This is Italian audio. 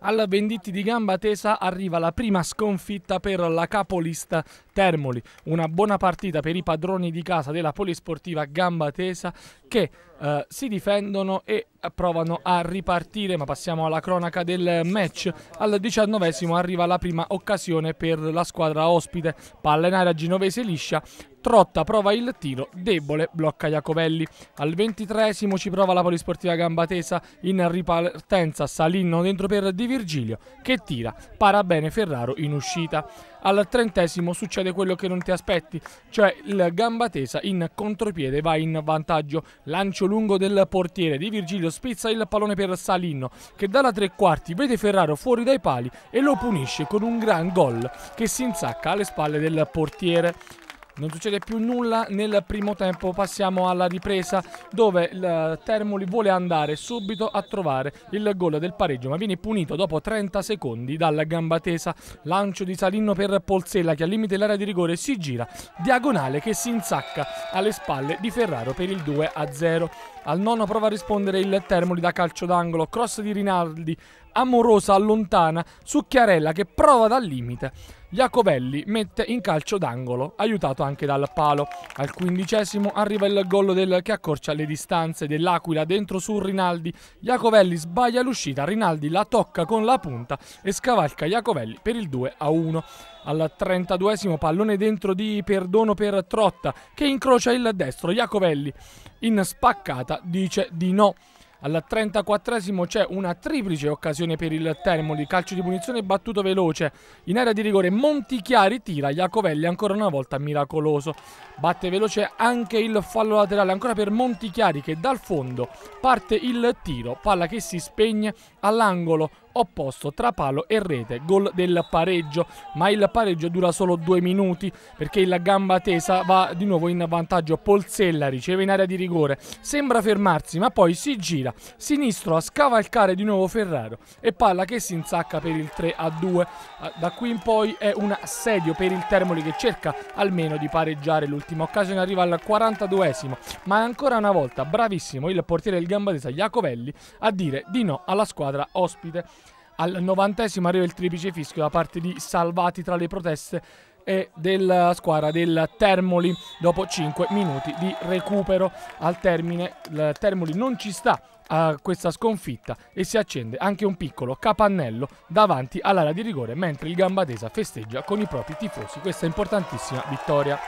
Al Venditti di gamba tesa arriva la prima sconfitta per la capolista Termoli. Una buona partita per i padroni di casa della polisportiva gamba tesa che eh, si difendono e provano a ripartire, ma passiamo alla cronaca del match. Al diciannovesimo arriva la prima occasione per la squadra ospite. Palla in aria genovese liscia, Trotta prova il tiro, debole, blocca Iacovelli. Al ventitresimo ci prova la polisportiva Gambatesa in ripartenza, Salinno dentro per Di Virgilio che tira, para bene Ferraro in uscita. Al trentesimo succede quello che non ti aspetti, cioè il Gambatesa in contropiede va in vantaggio Lancio lungo del portiere di Virgilio spezza il pallone per Salino che dalla tre quarti vede Ferraro fuori dai pali e lo punisce con un gran gol che si insacca alle spalle del portiere. Non succede più nulla nel primo tempo, passiamo alla ripresa dove il Termoli vuole andare subito a trovare il gol del pareggio ma viene punito dopo 30 secondi dalla gamba tesa. Lancio di Salino per Polzella che al limite dell'area di rigore si gira, diagonale che si insacca alle spalle di Ferraro per il 2-0. Al nono prova a rispondere il Termoli da calcio d'angolo, cross di Rinaldi, amorosa allontana su Chiarella che prova dal limite. Jacovelli mette in calcio d'angolo, aiutato anche dal palo. Al quindicesimo arriva il gol del che accorcia le distanze dell'Aquila dentro su Rinaldi. Jacovelli sbaglia l'uscita, Rinaldi la tocca con la punta e scavalca Jacovelli per il 2 a 1. Al 32 pallone dentro di Perdono per Trotta che incrocia il destro. Jacovelli in spaccata dice di no. Al 34 c'è una triplice occasione per il termo di calcio di punizione battuto veloce. In area di rigore Montichiari tira, Iacovelli ancora una volta miracoloso. Batte veloce anche il fallo laterale, ancora per Montichiari che dal fondo parte il tiro, palla che si spegne all'angolo opposto tra palo e rete, gol del pareggio, ma il pareggio dura solo due minuti perché la gamba tesa va di nuovo in vantaggio, Polzella riceve in area di rigore, sembra fermarsi ma poi si gira, sinistro a scavalcare di nuovo Ferraro e palla che si insacca per il 3 a 2, da qui in poi è un assedio per il Termoli che cerca almeno di pareggiare, l'ultima occasione arriva al 42esimo, ma ancora una volta bravissimo il portiere del gamba Gambatesa Iacovelli a dire di no alla squadra ospite. Al novantesimo arriva il triplice fischio da parte di Salvati tra le proteste e della eh, squadra del Termoli dopo 5 minuti di recupero al termine. Il Termoli non ci sta a questa sconfitta e si accende anche un piccolo capannello davanti all'area di rigore mentre il Gambadesa festeggia con i propri tifosi questa importantissima vittoria.